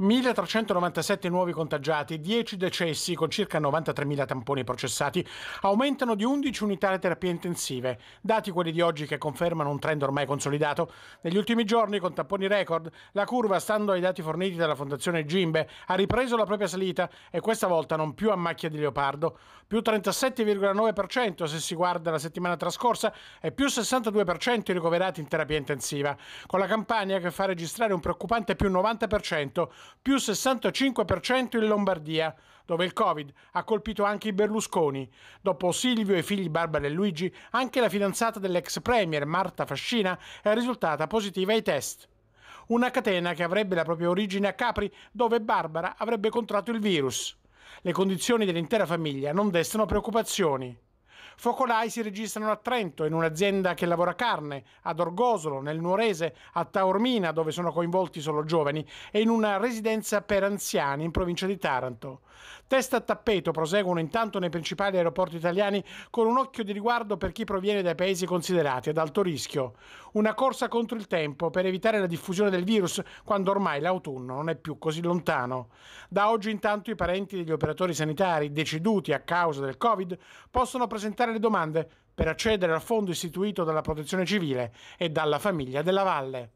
1397 nuovi contagiati, 10 decessi con circa 93.000 tamponi processati, aumentano di 11 unità le terapie intensive, dati quelli di oggi che confermano un trend ormai consolidato. Negli ultimi giorni, con tamponi record, la curva, stando ai dati forniti dalla Fondazione Gimbe, ha ripreso la propria salita e questa volta non più a macchia di leopardo, più 37,9% se si guarda la settimana trascorsa e più 62% i ricoverati in terapia intensiva, con la campagna che fa registrare un preoccupante più 90% più 65% in Lombardia, dove il Covid ha colpito anche i Berlusconi. Dopo Silvio e i figli Barbara e Luigi, anche la fidanzata dell'ex premier Marta Fascina è risultata positiva ai test. Una catena che avrebbe la propria origine a Capri, dove Barbara avrebbe contratto il virus. Le condizioni dell'intera famiglia non destano preoccupazioni. Focolai si registrano a Trento, in un'azienda che lavora carne, ad Orgosolo, nel Nuorese, a Taormina, dove sono coinvolti solo giovani, e in una residenza per anziani in provincia di Taranto. Testa a tappeto proseguono intanto nei principali aeroporti italiani con un occhio di riguardo per chi proviene dai paesi considerati ad alto rischio. Una corsa contro il tempo per evitare la diffusione del virus quando ormai l'autunno non è più così lontano. Da oggi intanto i parenti degli operatori sanitari deceduti a causa del Covid possono presentare presentare le domande per accedere al fondo istituito dalla Protezione Civile e dalla Famiglia della Valle.